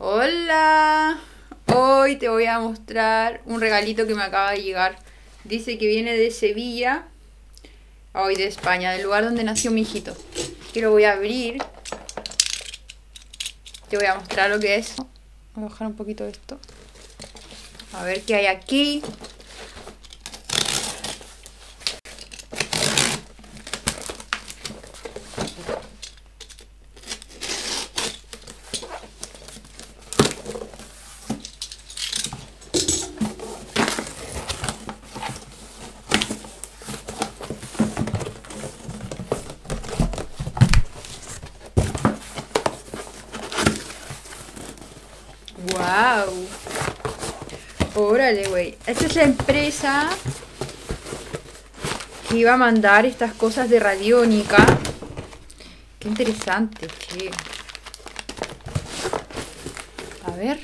Hola, hoy te voy a mostrar un regalito que me acaba de llegar. Dice que viene de Sevilla, hoy de España, del lugar donde nació mi hijito. Que lo voy a abrir. Te voy a mostrar lo que es. Voy a bajar un poquito esto. A ver qué hay aquí. esta es la empresa que iba a mandar estas cosas de radiónica. Qué interesante, qué. A ver.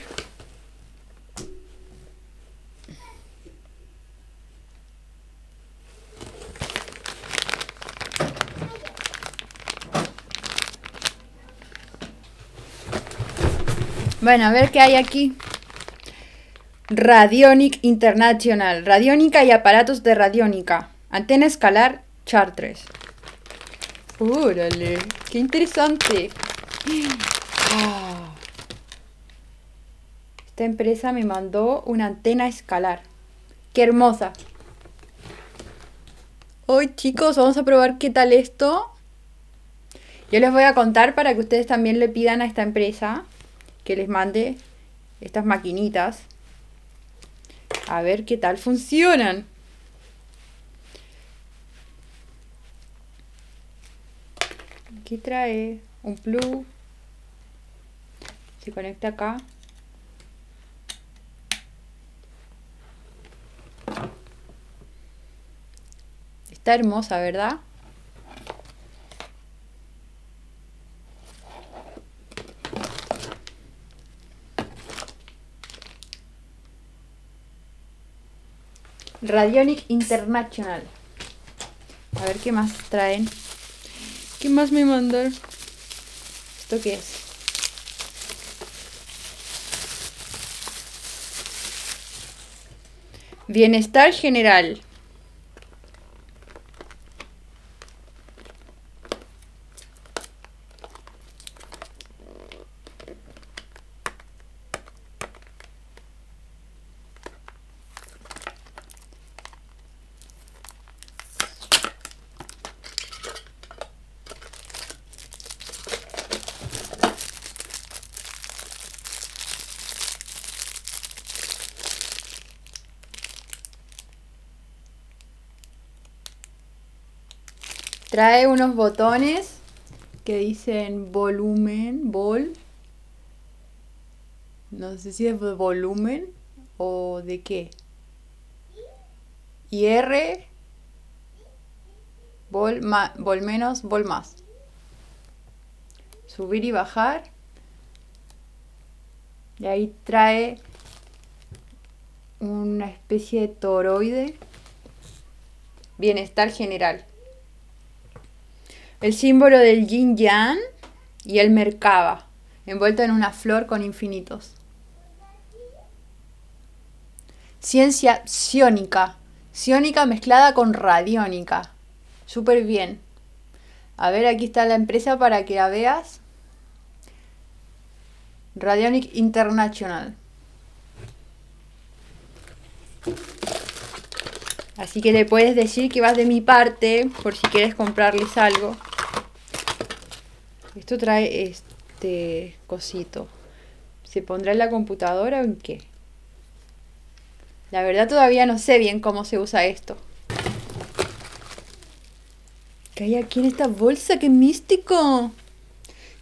Bueno, a ver qué hay aquí. Radionic International, Radiónica y aparatos de radiónica, antena escalar Chartres. ¡Órale! ¡Qué interesante! Ah. Esta empresa me mandó una antena escalar. ¡Qué hermosa! Hoy chicos, vamos a probar qué tal esto. Yo les voy a contar para que ustedes también le pidan a esta empresa que les mande estas maquinitas. A ver qué tal funcionan. Aquí trae un plug. Se conecta acá. Está hermosa, ¿verdad? Radionic International. A ver qué más traen. ¿Qué más me mandan? ¿Esto qué es? Bienestar general. Trae unos botones que dicen volumen, vol. No sé si es volumen o de qué. Y R, vol, vol menos, vol más. Subir y bajar. Y ahí trae una especie de toroide. Bienestar general el símbolo del yin yang y el merkaba, envuelto en una flor con infinitos. Ciencia psiónica, psiónica mezclada con radiónica. Súper bien. A ver, aquí está la empresa para que la veas. Radionic International. Así que le puedes decir que vas de mi parte por si quieres comprarles algo. Esto trae este cosito. ¿Se pondrá en la computadora o en qué? La verdad todavía no sé bien cómo se usa esto. ¿Qué hay aquí en esta bolsa? ¡Qué místico!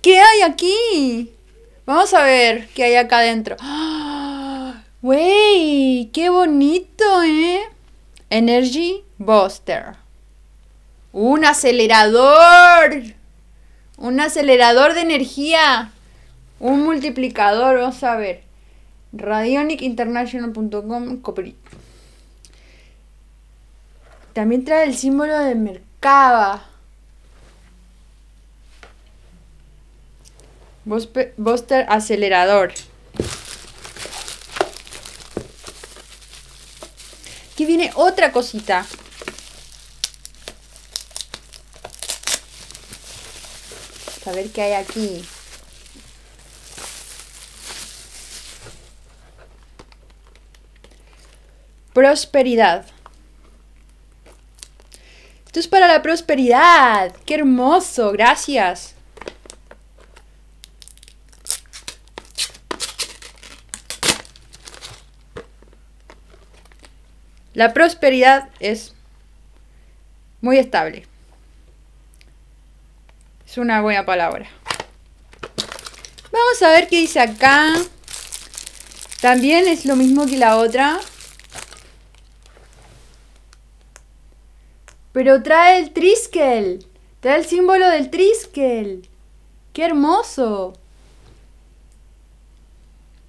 ¿Qué hay aquí? Vamos a ver qué hay acá adentro. ¡Ah! ¡Wey! ¡Qué bonito, eh! Energy Buster. ¡Un acelerador! Un acelerador de energía. Un multiplicador, vamos a ver. Radionicinternational.com También trae el símbolo de Mercaba. Buster acelerador. Aquí viene otra cosita. a ver qué hay aquí. Prosperidad. Esto es para la prosperidad. ¡Qué hermoso! Gracias. La prosperidad es muy estable. Es una buena palabra. Vamos a ver qué dice acá. También es lo mismo que la otra. Pero trae el Triskel. Trae el símbolo del Triskel. ¡Qué hermoso!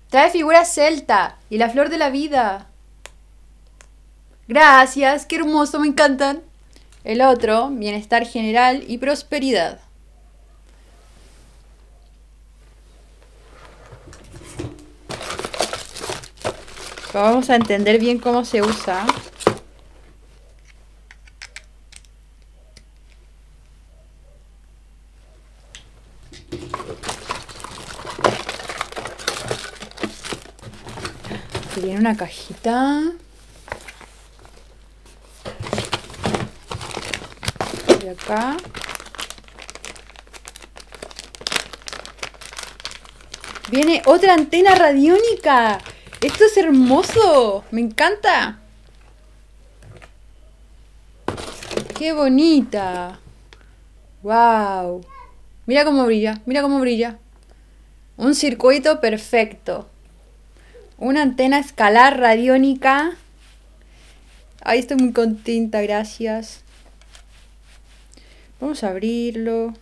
Trae figura celta y la flor de la vida. Gracias, qué hermoso, me encantan. El otro, bienestar general y prosperidad. Pues vamos a entender bien cómo se usa. viene una cajita. Y acá. Viene otra antena radiónica. Esto es hermoso. Me encanta. Qué bonita. Wow. Mira cómo brilla. Mira cómo brilla. Un circuito perfecto. Una antena escalar radiónica. Ahí estoy muy contenta, gracias. Vamos a abrirlo.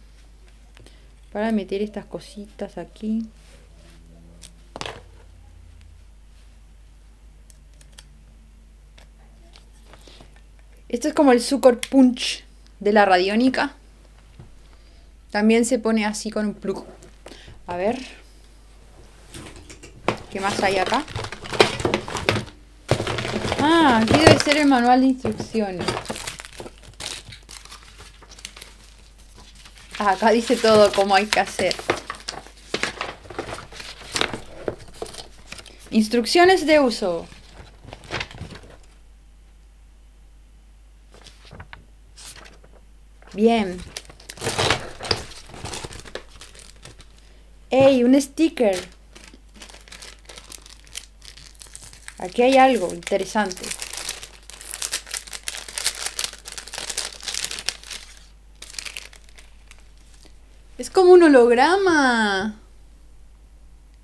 Para meter estas cositas aquí. Esto es como el Sucor Punch de la radiónica. También se pone así con un plug. A ver. ¿Qué más hay acá? Ah, aquí debe ser el manual de instrucciones. Ah, acá dice todo cómo hay que hacer. Instrucciones de uso. Bien. ¡Ey! Un sticker. Aquí hay algo interesante. Es como un holograma.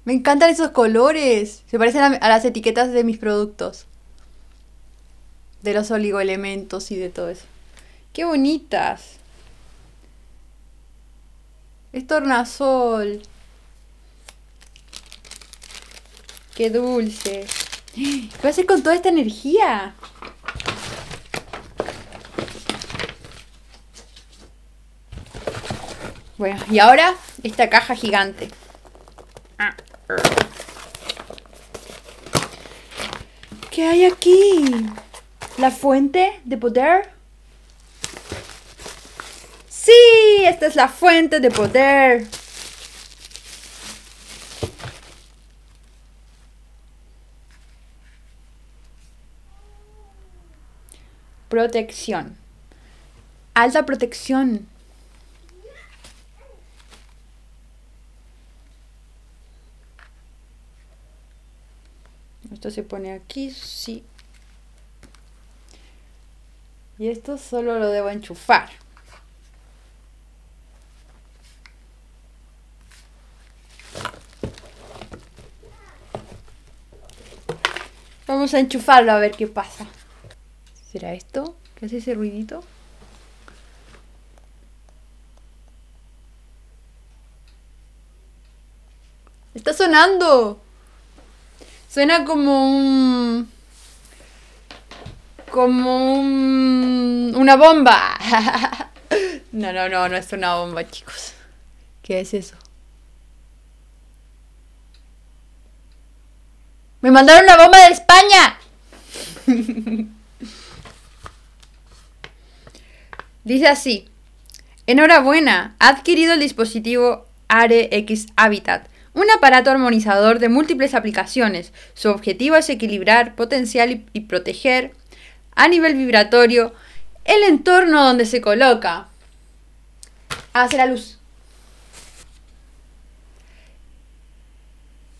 Me encantan esos colores. Se parecen a, las etiquetas de mis productos. De los oligoelementos y de todo eso. Qué bonitas. Es tornasol. Qué dulce. ¿Qué voy a hacer con toda esta energía? Bueno, y ahora esta caja gigante. ¿Qué hay aquí? ¿La fuente de poder? esta es la fuente de poder. Protección. Alta protección. Esto se pone aquí, sí. Y esto solo lo debo enchufar. Vamos a enchufarlo a ver qué pasa. ¿Será esto? ¿Qué hace ese ruidito? ¡Está sonando! Suena como un... Como un... Una bomba. no, no, no, no es una bomba, chicos. ¿Qué es eso? Me mandaron una bomba de España. Dice así. Enhorabuena, ha adquirido el dispositivo AREX Habitat, un aparato armonizador de múltiples aplicaciones. Su objetivo es equilibrar, potenciar y, y proteger a nivel vibratorio el entorno donde se coloca. Hace la luz.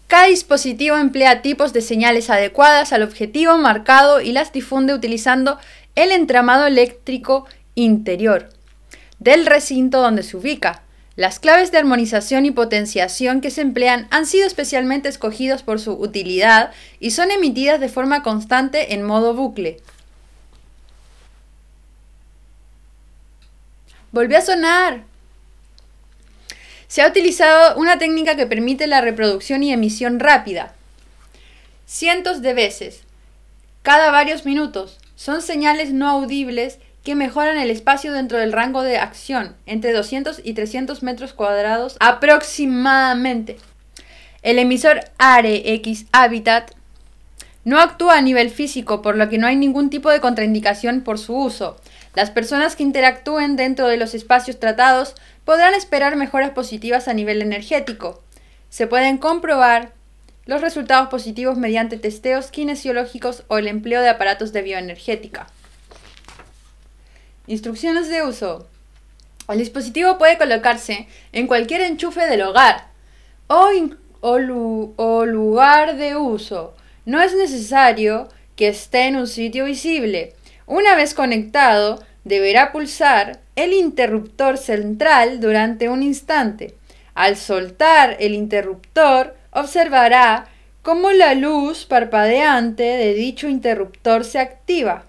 Cada dispositivo emplea tipos de señales adecuadas al objetivo marcado y las difunde utilizando el entramado eléctrico interior del recinto donde se ubica. Las claves de armonización y potenciación que se emplean han sido especialmente escogidos por su utilidad y son emitidas de forma constante en modo bucle. Volvió a sonar. Se ha utilizado una técnica que permite la reproducción y emisión rápida. Cientos de veces, cada varios minutos, son señales no audibles que mejoran el espacio dentro del rango de acción, entre 200 y 300 metros cuadrados aproximadamente. El emisor are Habitat no actúa a nivel físico, por lo que no hay ningún tipo de contraindicación por su uso. Las personas que interactúen dentro de los espacios tratados podrán esperar mejoras positivas a nivel energético. Se pueden comprobar los resultados positivos mediante testeos kinesiológicos o el empleo de aparatos de bioenergética. Instrucciones de uso. El dispositivo puede colocarse en cualquier enchufe del hogar o, o, lugar de uso. No es necesario que esté en un sitio visible. Una vez conectado, deberá pulsar el interruptor central durante un instante. Al soltar el interruptor, observará cómo la luz parpadeante de dicho interruptor se activa.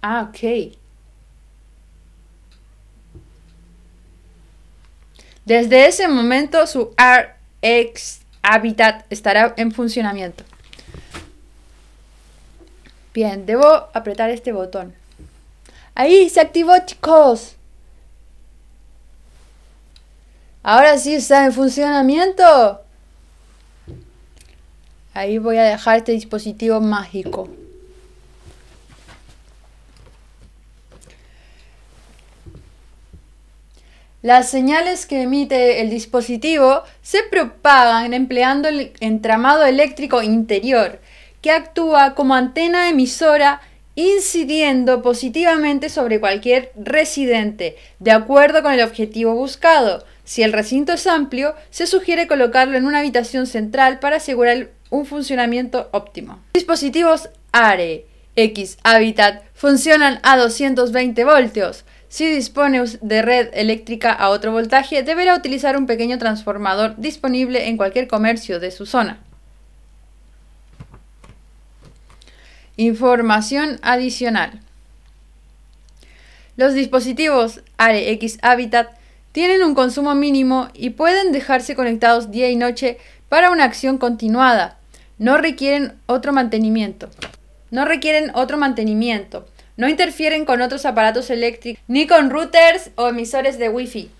Ah, ok. Desde ese momento su RX Habitat estará en funcionamiento. Bien, debo apretar este botón. Ahí se activó, chicos. Ahora sí está en funcionamiento. Ahí voy a dejar este dispositivo mágico. Las señales que emite el dispositivo se propagan empleando el entramado eléctrico interior que actúa como antena emisora incidiendo positivamente sobre cualquier residente, de acuerdo con el objetivo buscado. Si el recinto es amplio, se sugiere colocarlo en una habitación central para asegurar un funcionamiento óptimo. Dispositivos ARE X Habitat funcionan a 220 voltios. Si dispone de red eléctrica a otro voltaje, deberá utilizar un pequeño transformador disponible en cualquier comercio de su zona. Información adicional. Los dispositivos AREX Habitat tienen un consumo mínimo y pueden dejarse conectados día y noche para una acción continuada. No requieren otro mantenimiento. No requieren otro mantenimiento. No interfieren con otros aparatos eléctricos ni con routers o emisores de Wi-Fi.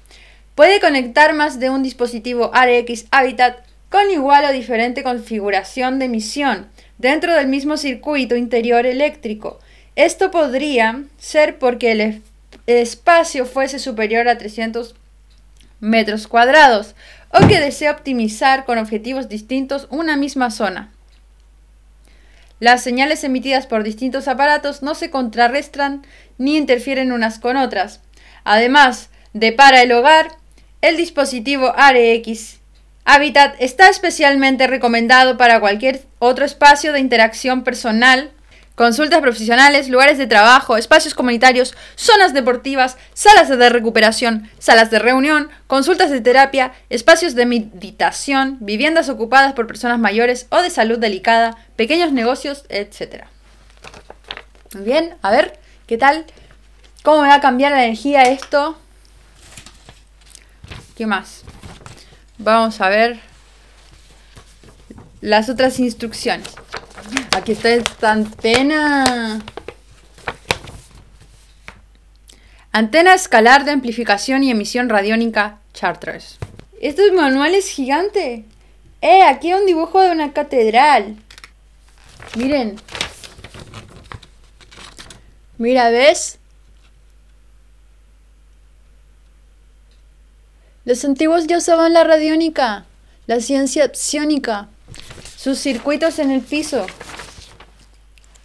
Puede conectar más de un dispositivo AREX Habitat con igual o diferente configuración de emisión dentro del mismo circuito interior eléctrico. Esto podría ser porque el, espacio fuese superior a 300 metros cuadrados o que desea optimizar con objetivos distintos una misma zona. Las señales emitidas por distintos aparatos no se contrarrestan ni interfieren unas con otras. Además de para el hogar, el dispositivo AREX Habitat está especialmente recomendado para cualquier otro espacio de interacción personal, consultas profesionales, lugares de trabajo, espacios comunitarios, zonas deportivas, salas de recuperación, salas de reunión, consultas de terapia, espacios de meditación, viviendas ocupadas por personas mayores o de salud delicada, pequeños negocios, etc. Bien, a ver, ¿qué tal? ¿Cómo me va a cambiar la energía esto? ¿Qué más? Vamos a ver las otras instrucciones. Aquí está esta antena. Antena escalar de amplificación y emisión radiónica Chartres. Este manual es gigante. ¡Eh! Aquí hay un dibujo de una catedral. Miren. Mira, ¿ves? Los antiguos ya usaban la radiónica, la ciencia psiónica, sus circuitos en el piso.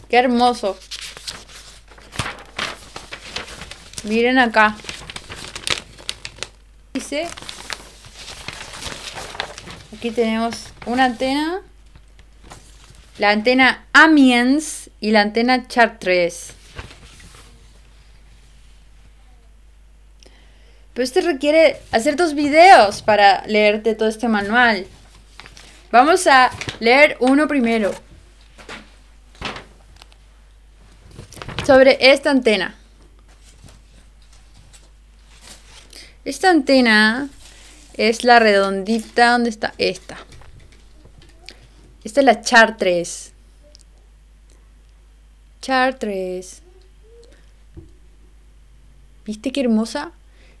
Qué hermoso. Miren acá. Dice. Aquí tenemos una antena. La antena Amiens y la antena Chartres. Pero este requiere hacer dos videos para leerte todo este manual. Vamos a leer uno primero. Sobre esta antena. Esta antena es la redondita ¿Dónde está esta. Esta es la char 3. Char 3. ¿Viste qué hermosa?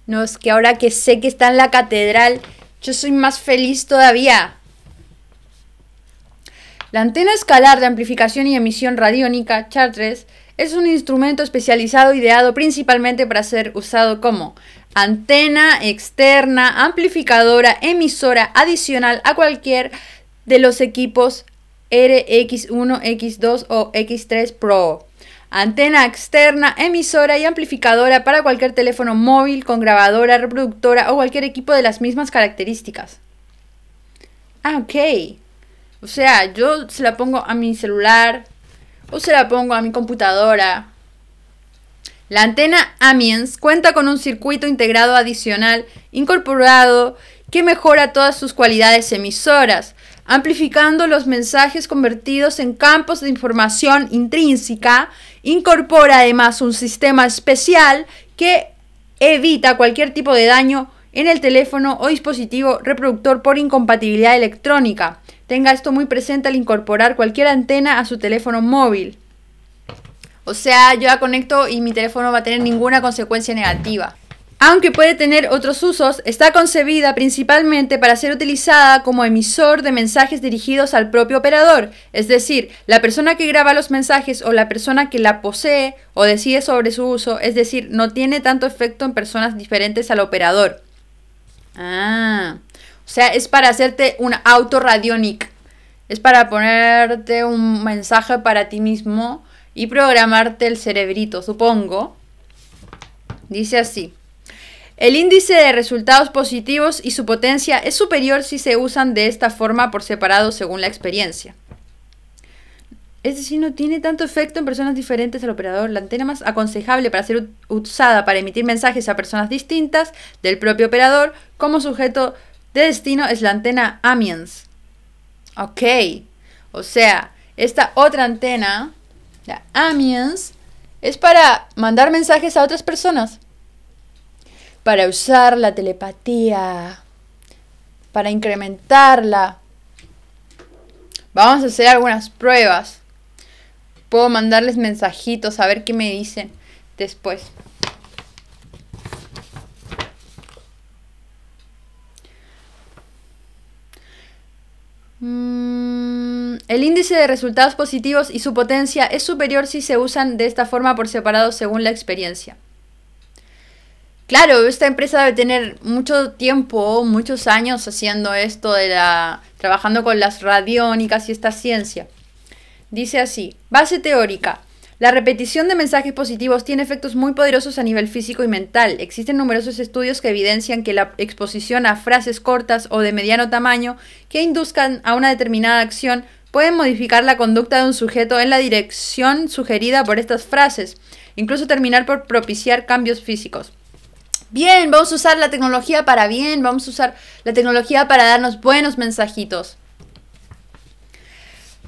No, es que ahora que sé que está en la catedral, yo soy más feliz todavía. La antena escalar de amplificación y emisión radiónica, Chartres, es un instrumento especializado ideado principalmente para ser usado como antena externa, amplificadora, emisora adicional a cualquier de los equipos RX1, X2 o X3 Pro. Antena externa, emisora y amplificadora para cualquier teléfono móvil con grabadora, reproductora o cualquier equipo de las mismas características. Ah, ok. O sea, yo se la pongo a mi celular o se la pongo a mi computadora. La antena Amiens cuenta con un circuito integrado adicional incorporado que mejora todas sus cualidades emisoras, amplificando los mensajes convertidos en campos de información intrínseca, incorpora además un sistema especial que evita cualquier tipo de daño en el teléfono o dispositivo reproductor por incompatibilidad electrónica. Tenga esto muy presente al incorporar cualquier antena a su teléfono móvil. O sea, yo la conecto y mi teléfono no va a tener ninguna consecuencia negativa. Aunque puede tener otros usos, está concebida principalmente para ser utilizada como emisor de mensajes dirigidos al propio operador, es decir, la persona que graba los mensajes o la persona que la posee o decide sobre su uso, es decir, no tiene tanto efecto en personas diferentes al operador. Ah, o sea, es para hacerte un autoradionic. es para ponerte un mensaje para ti mismo y programarte el cerebrito, supongo. Dice así. El índice de resultados positivos y su potencia es superior si se usan de esta forma por separado según la experiencia. Es decir, no tiene tanto efecto en personas diferentes al operador. La antena más aconsejable para ser usada para emitir mensajes a personas distintas del propio operador como sujeto de destino es la antena Amiens. Ok. O sea, esta otra antena, la Amiens, es para mandar mensajes a otras personas para usar la telepatía, para incrementarla. Vamos a hacer algunas pruebas. Puedo mandarles mensajitos a ver qué me dicen después. Mm, el índice de resultados positivos y su potencia es superior si se usan de esta forma por separado según la experiencia. Claro, esta empresa debe tener mucho tiempo, muchos años haciendo esto de la. trabajando con las radiónicas y esta ciencia. Dice así: base teórica. La repetición de mensajes positivos tiene efectos muy poderosos a nivel físico y mental. Existen numerosos estudios que evidencian que la exposición a frases cortas o de mediano tamaño que induzcan a una determinada acción pueden modificar la conducta de un sujeto en la dirección sugerida por estas frases, incluso terminar por propiciar cambios físicos bien, vamos a usar la tecnología para bien, vamos a usar la tecnología para darnos buenos mensajitos.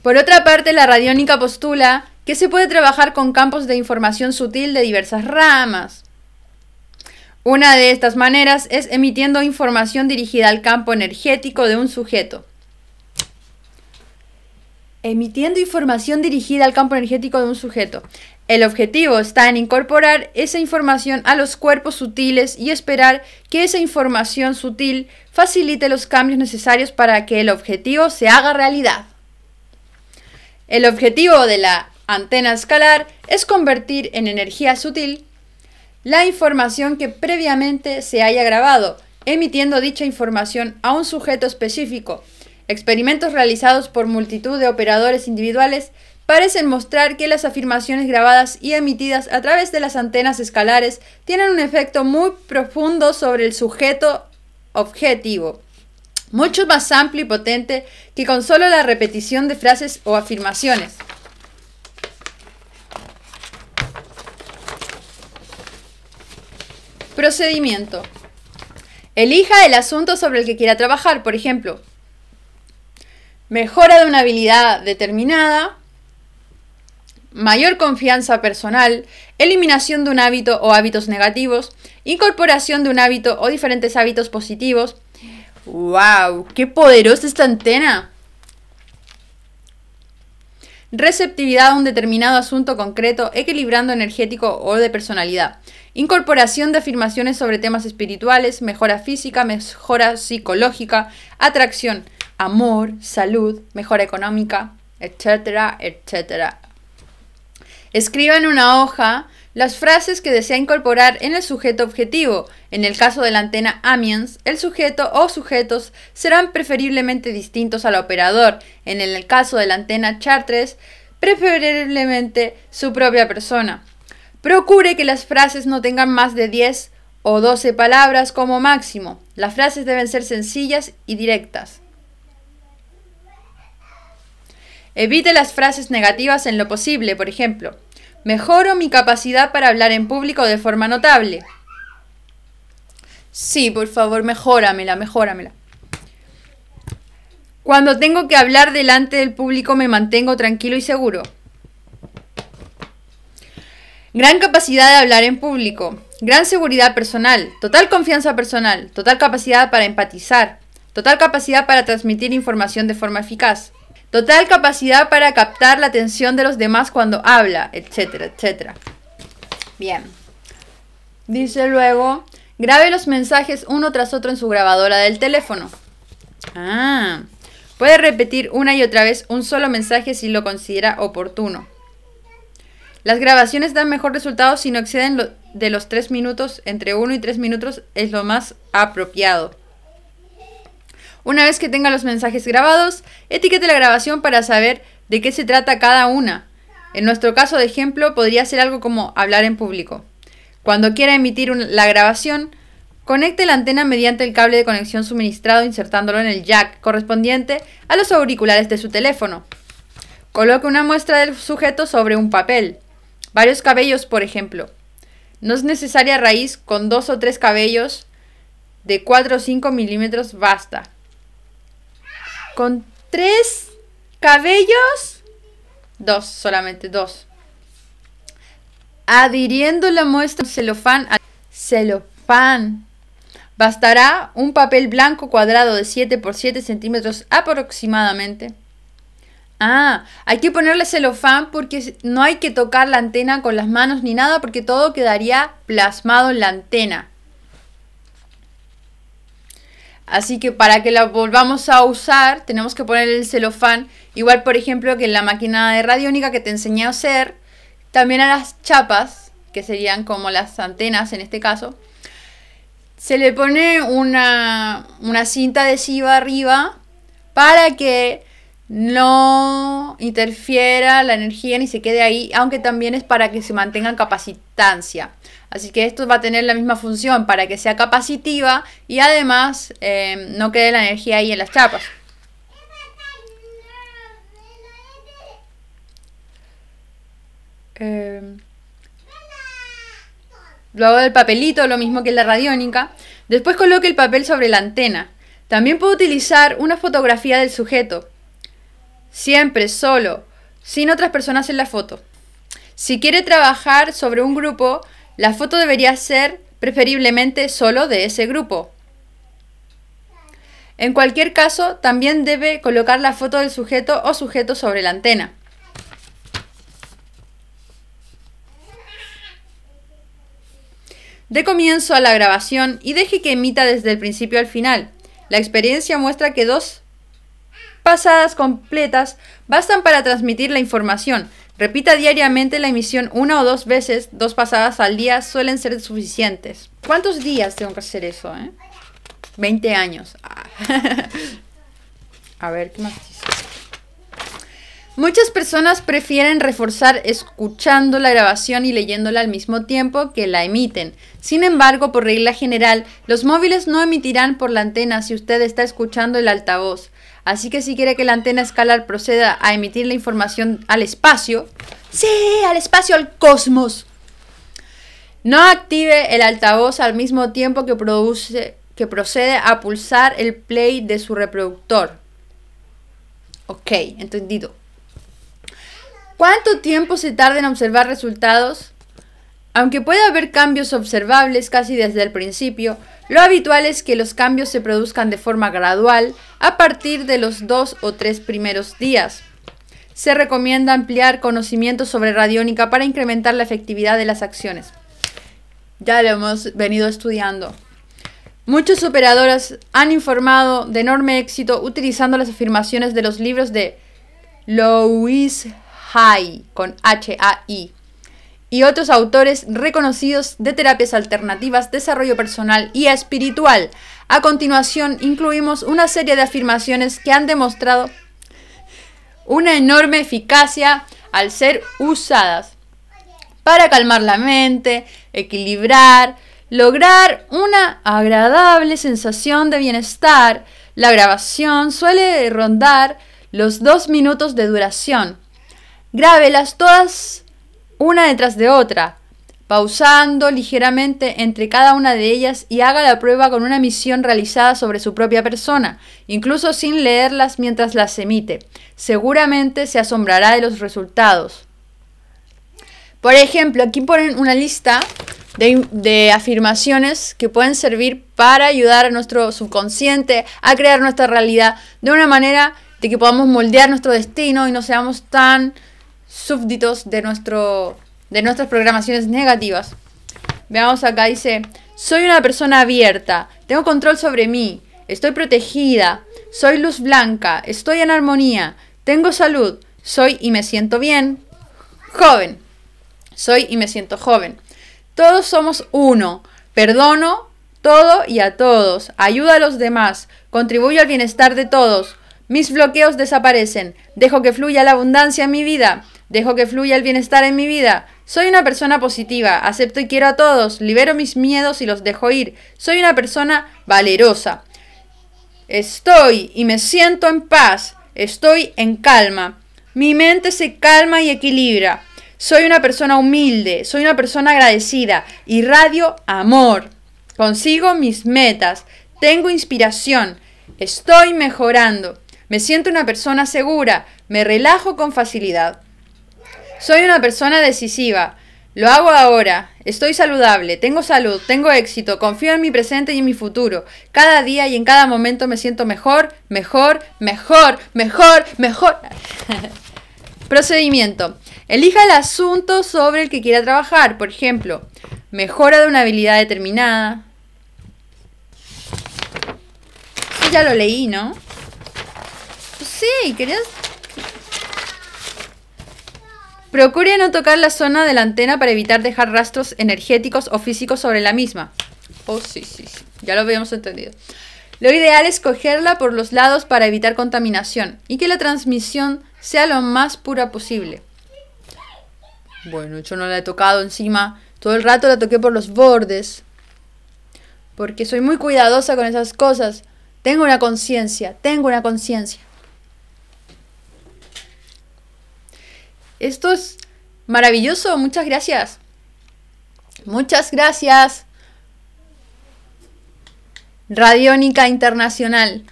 Por otra parte, la radiónica postula que se puede trabajar con campos de información sutil de diversas ramas. Una de estas maneras es emitiendo información dirigida al campo energético de un sujeto. Emitiendo información dirigida al campo energético de un sujeto. El objetivo está en incorporar esa información a los cuerpos sutiles y esperar que esa información sutil facilite los cambios necesarios para que el objetivo se haga realidad. El objetivo de la antena escalar es convertir en energía sutil la información que previamente se haya grabado, emitiendo dicha información a un sujeto específico. Experimentos realizados por multitud de operadores individuales parecen mostrar que las afirmaciones grabadas y emitidas a través de las antenas escalares tienen un efecto muy profundo sobre el sujeto objetivo, mucho más amplio y potente que con solo la repetición de frases o afirmaciones. Procedimiento. Elija el asunto sobre el que quiera trabajar, por ejemplo, mejora de una habilidad determinada, mayor confianza personal, eliminación de un hábito o hábitos negativos, incorporación de un hábito o diferentes hábitos positivos. ¡Wow! ¡Qué poderosa esta antena! Receptividad a un determinado asunto concreto, equilibrando energético o de personalidad. Incorporación de afirmaciones sobre temas espirituales, mejora física, mejora psicológica, atracción, amor, salud, mejora económica, etcétera, etcétera. Escriba en una hoja las frases que desea incorporar en el sujeto objetivo. En el caso de la antena Amiens, el sujeto o sujetos serán preferiblemente distintos al operador. En el caso de la antena Chartres, preferiblemente su propia persona. Procure que las frases no tengan más de 10 o 12 palabras como máximo. Las frases deben ser sencillas y directas. Evite las frases negativas en lo posible, por ejemplo. Mejoro mi capacidad para hablar en público de forma notable. Sí, por favor, mejóramela, mejóramela. Cuando tengo que hablar delante del público me mantengo tranquilo y seguro. Gran capacidad de hablar en público, gran seguridad personal, total confianza personal, total capacidad para empatizar, total capacidad para transmitir información de forma eficaz. Total capacidad para captar la atención de los demás cuando habla, etcétera, etcétera. Bien. Dice luego, grabe los mensajes uno tras otro en su grabadora del teléfono. Ah, puede repetir una y otra vez un solo mensaje si lo considera oportuno. Las grabaciones dan mejor resultado si no exceden de los tres minutos, entre uno y tres minutos es lo más apropiado. Una vez que tenga los mensajes grabados, etiquete la grabación para saber de qué se trata cada una. En nuestro caso de ejemplo, podría ser algo como hablar en público. Cuando quiera emitir la grabación, conecte la antena mediante el cable de conexión suministrado insertándolo en el jack correspondiente a los auriculares de su teléfono. Coloque una muestra del sujeto sobre un papel, varios cabellos por ejemplo. No es necesaria raíz, con dos o tres cabellos de 4 o 5 milímetros basta. Con tres cabellos. Dos, solamente dos. Adhiriendo la muestra celofán al celofán. Bastará un papel blanco cuadrado de 7 por 7 centímetros aproximadamente. Ah, hay que ponerle celofán porque no hay que tocar la antena con las manos ni nada porque todo quedaría plasmado en la antena. Así que para que la volvamos a usar, tenemos que poner el celofán. Igual, por ejemplo, que en la máquina de radiónica que te enseñé a hacer, también a las chapas, que serían como las antenas en este caso, se le pone una, una cinta adhesiva arriba para que no interfiera la energía ni se quede ahí, aunque también es para que se mantenga capacitancia. Así que esto va a tener la misma función, para que sea capacitiva y además eh, no quede la energía ahí en las chapas. Em, luego del papelito, lo mismo que la radiónica. Después coloque el papel sobre la antena. También puedo utilizar una fotografía del sujeto. Siempre solo, sin otras personas en la foto. Si quiere trabajar sobre un grupo, la foto debería ser preferiblemente solo de ese grupo. En cualquier caso, también debe colocar la foto del sujeto o sujeto sobre la antena. De comienzo a la grabación y deje que emita desde el principio al final. La experiencia muestra que dos pasadas completas bastan para transmitir la información. Repita diariamente la emisión una o dos veces, dos pasadas al día suelen ser suficientes. ¿Cuántos días tengo que hacer eso? 20 eh? años. Ah. A ver, ¿qué más dice? Muchas personas prefieren reforzar escuchando la grabación y leyéndola al mismo tiempo que la emiten. Sin embargo, por regla general, los móviles no emitirán por la antena si usted está escuchando el altavoz. Así que si quiere que la antena escalar proceda a emitir la información al espacio, sí, al espacio, al cosmos. No active el altavoz al mismo tiempo que, produce, que procede a pulsar el play de su reproductor. Ok, entendido. ¿Cuánto tiempo se tarda en observar resultados? Aunque puede haber cambios observables casi desde el principio, lo habitual es que los cambios se produzcan de forma gradual a partir de los dos o tres primeros días. Se recomienda ampliar conocimientos sobre radiónica para incrementar la efectividad de las acciones. Ya lo hemos venido estudiando. Muchos operadores han informado de enorme éxito utilizando las afirmaciones de los libros de Louis Hay con h a y otros autores reconocidos de terapias alternativas, desarrollo personal y espiritual. A continuación, incluimos una serie de afirmaciones que han demostrado una enorme eficacia al ser usadas para calmar la mente, equilibrar, lograr una agradable sensación de bienestar. La grabación suele rondar los dos minutos de duración. Grábelas todas una detrás de otra, pausando ligeramente entre cada una de ellas y haga la prueba con una misión realizada sobre su propia persona, incluso sin leerlas mientras las emite. Seguramente se asombrará de los resultados. Por ejemplo, aquí ponen una lista de, afirmaciones que pueden servir para ayudar a nuestro subconsciente a crear nuestra realidad de una manera de que podamos moldear nuestro destino y no seamos tan súbditos de, nuestro, de nuestras programaciones negativas. Veamos acá, dice, soy una persona abierta, tengo control sobre mí, estoy protegida, soy luz blanca, estoy en armonía, tengo salud, soy y me siento bien, joven, soy y me siento joven. Todos somos uno, perdono todo y a todos, ayuda a los demás, contribuyo al bienestar de todos, mis bloqueos desaparecen, dejo que fluya la abundancia en mi vida, Dejo que fluya el bienestar en mi vida. Soy una persona positiva, acepto y quiero a todos, libero mis miedos y los dejo ir. Soy una persona valerosa. Estoy y me siento en paz, estoy en calma. Mi mente se calma y equilibra. Soy una persona humilde, soy una persona agradecida, y radio amor. Consigo mis metas, tengo inspiración, estoy mejorando. Me siento una persona segura, me relajo con facilidad. Soy una persona decisiva. Lo hago ahora. Estoy saludable, tengo salud, tengo éxito, confío en mi presente y en mi futuro. Cada día y en cada momento me siento mejor, mejor, mejor, mejor, mejor. Procedimiento. Elija el asunto sobre el que quiera trabajar. Por ejemplo, mejora de una habilidad determinada. ya lo leí, ¿no? Sí, querías Procure no tocar la zona de la antena para evitar dejar rastros energéticos o físicos sobre la misma. Oh, sí, sí, sí. Ya lo habíamos entendido. Lo ideal es cogerla por los lados para evitar contaminación y que la transmisión sea lo más pura posible. Bueno, yo no la he tocado encima. Todo el rato la toqué por los bordes. Porque soy muy cuidadosa con esas cosas. Tengo una conciencia, tengo una conciencia. Esto es maravilloso, muchas gracias. Muchas gracias. Radiónica Internacional.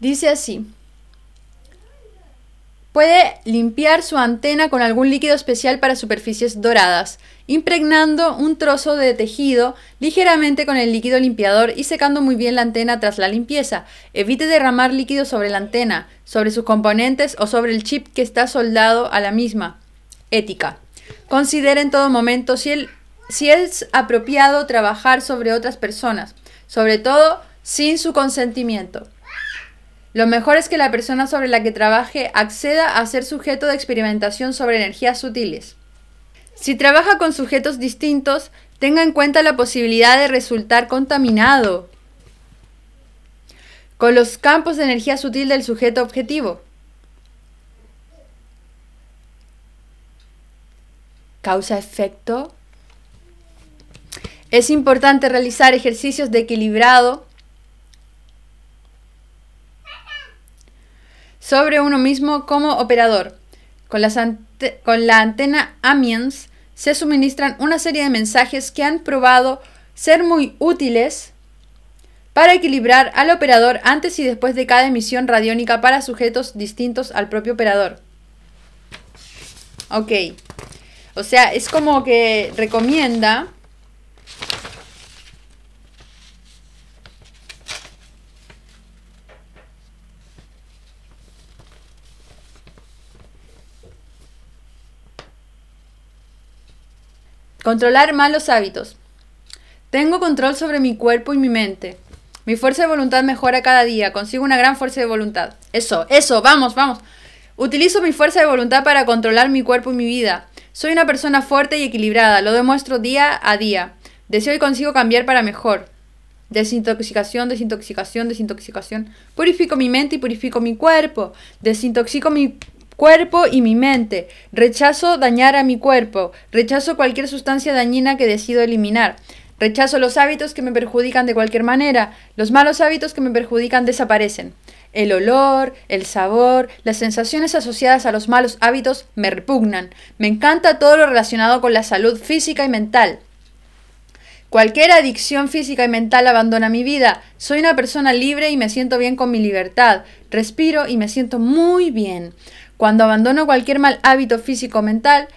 Dice así. Puede limpiar su antena con algún líquido especial para superficies doradas, impregnando un trozo de tejido ligeramente con el líquido limpiador y secando muy bien la antena tras la limpieza. Evite derramar líquido sobre la antena, sobre sus componentes o sobre el chip que está soldado a la misma. Ética. Considere en todo momento si es apropiado trabajar sobre otras personas, sobre todo sin su consentimiento. Lo mejor es que la persona sobre la que trabaje acceda a ser sujeto de experimentación sobre energías sutiles. Si trabaja con sujetos distintos, tenga en cuenta la posibilidad de resultar contaminado con los campos de energía sutil del sujeto objetivo. Causa-efecto. Es importante realizar ejercicios de equilibrado sobre uno mismo como operador. Con, con la antena Amiens se suministran una serie de mensajes que han probado ser muy útiles para equilibrar al operador antes y después de cada emisión radiónica para sujetos distintos al propio operador. Ok. O sea, es como que recomienda Controlar malos hábitos. Tengo control sobre mi cuerpo y mi mente. Mi fuerza de voluntad mejora cada día. Consigo una gran fuerza de voluntad. Eso, eso, vamos, vamos. Utilizo mi fuerza de voluntad para controlar mi cuerpo y mi vida. Soy una persona fuerte y equilibrada. Lo demuestro día a día. Deseo y consigo cambiar para mejor. Desintoxicación, desintoxicación, desintoxicación. Purifico mi mente y purifico mi cuerpo. Desintoxico mi Cuerpo y mi mente. Rechazo dañar a mi cuerpo. Rechazo cualquier sustancia dañina que decido eliminar. Rechazo los hábitos que me perjudican de cualquier manera. Los malos hábitos que me perjudican desaparecen. El olor, el sabor, las sensaciones asociadas a los malos hábitos me repugnan. Me encanta todo lo relacionado con la salud física y mental. Cualquier adicción física y mental abandona mi vida. Soy una persona libre y me siento bien con mi libertad. Respiro y me siento muy bien. Cuando abandono cualquier mal hábito físico o mental,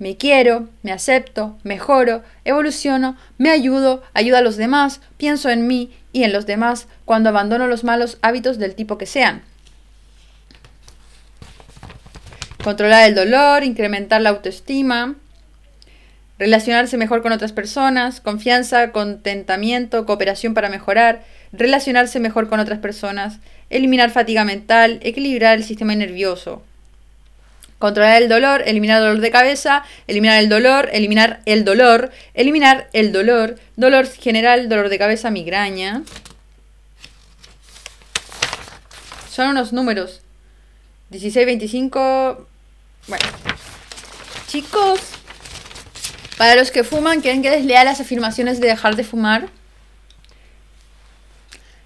me quiero, me acepto, mejoro, evoluciono, me ayudo, ayudo a los demás, pienso en mí y en los demás cuando abandono los malos hábitos del tipo que sean. Controlar el dolor, incrementar la autoestima, relacionarse mejor con otras personas, confianza, contentamiento, cooperación para mejorar, relacionarse mejor con otras personas, eliminar fatiga mental, equilibrar el sistema nervioso, Controlar el dolor, eliminar dolor de cabeza, eliminar el dolor, eliminar el dolor, eliminar el dolor, dolor general, dolor de cabeza, migraña. Son unos números. 16, 25... Bueno. Chicos, para los que fuman, ¿quieren que les las afirmaciones de dejar de fumar?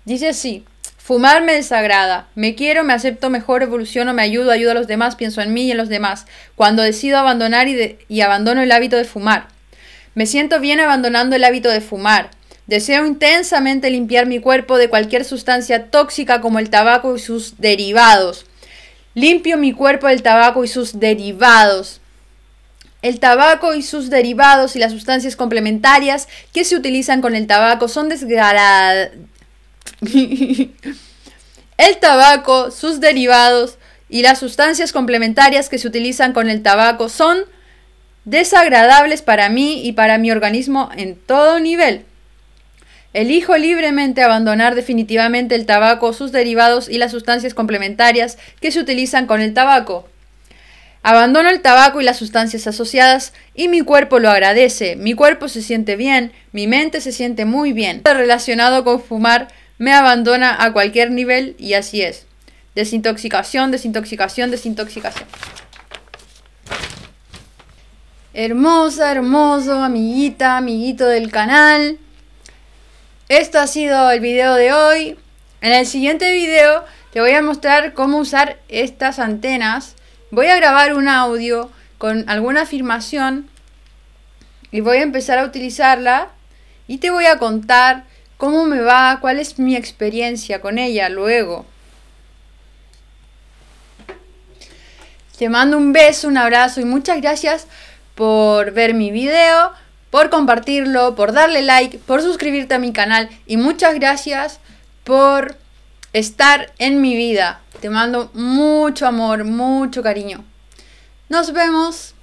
Dice así. Fumar me desagrada. Me quiero, me acepto mejor, evoluciono, me ayudo, ayudo a los demás, pienso en mí y en los demás. Cuando decido abandonar y, abandono el hábito de fumar. Me siento bien abandonando el hábito de fumar. Deseo intensamente limpiar mi cuerpo de cualquier sustancia tóxica como el tabaco y sus derivados. Limpio mi cuerpo del tabaco y sus derivados. El tabaco y sus derivados y las sustancias complementarias que se utilizan con el tabaco son desgrada el tabaco, sus derivados y las sustancias complementarias que se utilizan con el tabaco son desagradables para mí y para mi organismo en todo nivel. Elijo libremente abandonar definitivamente el tabaco, sus derivados y las sustancias complementarias que se utilizan con el tabaco. Abandono el tabaco y las sustancias asociadas y mi cuerpo lo agradece, mi cuerpo se siente bien, mi mente se siente muy bien. Relacionado con fumar me abandona a cualquier nivel y así es. Desintoxicación, desintoxicación, desintoxicación. Hermosa, hermoso, amiguita, amiguito del canal. Esto ha sido el video de hoy. En el siguiente video te voy a mostrar cómo usar estas antenas. Voy a grabar un audio con alguna afirmación y voy a empezar a utilizarla y te voy a contar cómo me va, cuál es mi experiencia con ella luego. Te mando un beso, un abrazo y muchas gracias por ver mi video, por compartirlo, por darle like, por suscribirte a mi canal y muchas gracias por estar en mi vida. Te mando mucho amor, mucho cariño. Nos vemos.